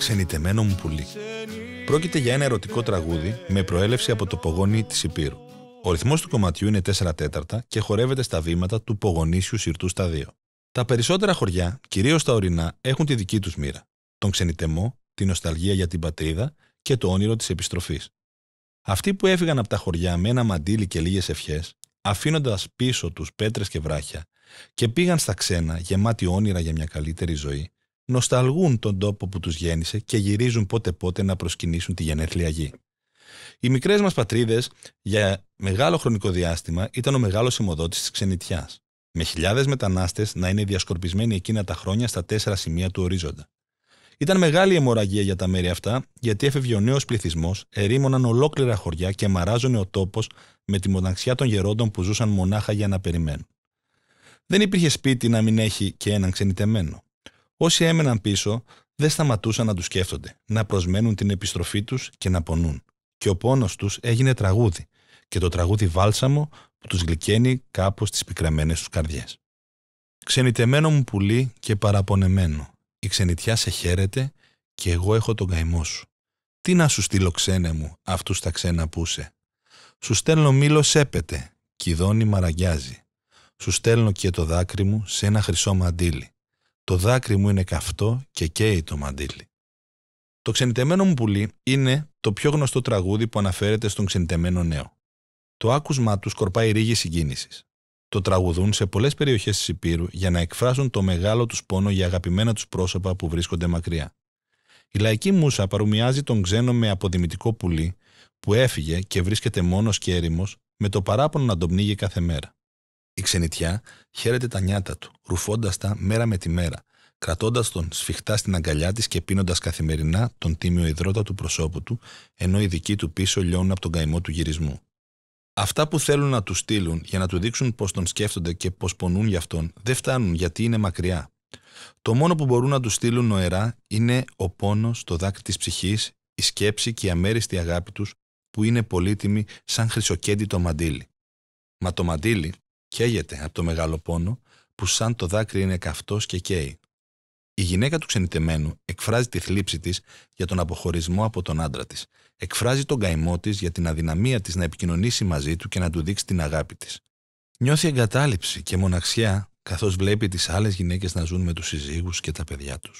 Ξενιτεμένο μου πουλί. Πρόκειται για ένα ερωτικό τραγούδι με προέλευση από το πογόνι της Υπήρου. Ο ρυθμός του κομματιού είναι 4 τέταρτα και χορεύεται στα βήματα του πογονίσιου σιρτού στα δύο. Τα περισσότερα χωριά, κυρίως τα ορεινά, έχουν τη δική τους μοίρα. Τον ξενιτεμό, τη νοσταλγία για την πατρίδα και το όνειρο της επιστροφής. Αυτοί που έφυγαν από τα χωριά με ένα μαντίλι και λίγες ευχές, αφήνοντας πίσω τους πέτρες και βράχια, και πήγαν στα ξένα γεμάτοι όνειρα για μια καλύτερη ζωή, νοσταλγούν τον τόπο που τους γέννησε και γυρίζουν πότε πότε να προσκυνήσουν τη γενέθλια γη. Οι μικρές μας πατρίδες για μεγάλο χρονικό διάστημα ήταν ο μεγάλος ημοδότης της ξενιτιάς, με χιλιάδες μετανάστες να είναι διασκορπισμένοι εκείνα τα χρόνια στα τέσσερα σημεία του ορίζοντα. Ήταν μεγάλη αιμορραγία για τα μέρη αυτά, γιατί έφευγε ο νέος πληθυσμός, ερήμωναν ολόκληρα χωριά και μαράζωνε ο τόπος με τη μοναξιά των γερόντων που ζούσαν μονάχα για να περιμένουν. Δεν υπήρχε σπίτι να μην έχει και έναν ξενιτεμένο. Όσοι έμεναν πίσω δεν σταματούσαν να τους σκέφτονται, να προσμένουν την επιστροφή τους και να πονούν. Και ο πόνος τους έγινε τραγούδι και το τραγούδι βάλσαμο που τους γλυκαίνει κάπως τις πικραμένες τους καρδιές. Ξενιτεμένο μου πουλί και παραπονεμένο. Η ξενιτιά σε χαίρεται και εγώ έχω τον καημό σου. Τι να σου στείλω ξένε μου, αυτούς τα ξένα πούσε. Σου στέλνω μήλο σέπεται, δόνη μαραγιάζει. Σου στέλνω και το δάκρυ μου σε ένα χρυσό το δάκρυ μου είναι καυτό και καίει το μαντίλι. Το ξενιτεμένο μου πουλί είναι το πιο γνωστό τραγούδι που αναφέρεται στον ξενιτεμένο νέο. Το άκουσμά του σκορπάει ρίγη συγκίνησης. Το τραγουδούν σε πολλές περιοχές της Υπήρου για να εκφράσουν το μεγάλο τους πόνο για αγαπημένα τους πρόσωπα που βρίσκονται μακριά. Η λαϊκή μουσα παρομοιάζει τον ξένο με αποδημητικό πουλί που έφυγε και βρίσκεται μόνος και έρημος, με το παράπονο να τον πνίγει κάθε μέρα. Η ξενιτιά χαίρεται τα νιάτα του, ρουφώντας τα μέρα με τη μέρα, κρατώντας τον σφιχτά στην αγκαλιά της και πίνοντας καθημερινά τον τίμιο υδρότα του προσώπου του, ενώ οι δικοί του πίσω λιώνουν από τον καημό του γυρισμού. Αυτά που θέλουν να τους στείλουν για να του δείξουν πώ τον σκέφτονται και πώ πονούν για αυτόν δεν φτάνουν γιατί είναι μακριά. Το μόνο που μπορούν να τους στείλουν νοερά είναι ο πόνος, το δάκρυ της ψυχής, η σκέψη και η αμέριστη αγάπη τους που είναι πολύτιμη σαν χρυσοκέντητο μαντίλι. Μα το μαντίλι Καίγεται από το μεγάλο πόνο που σαν το δάκρυ είναι καυτός και καίει. Η γυναίκα του ξενιτεμένου εκφράζει τη θλίψη της για τον αποχωρισμό από τον άντρα της. Εκφράζει τον καημό της για την αδυναμία της να επικοινωνήσει μαζί του και να του δείξει την αγάπη της. Νιώθει εγκατάλειψη και μοναξιά καθώς βλέπει τις άλλες γυναίκες να ζουν με τους συζύγους και τα παιδιά τους.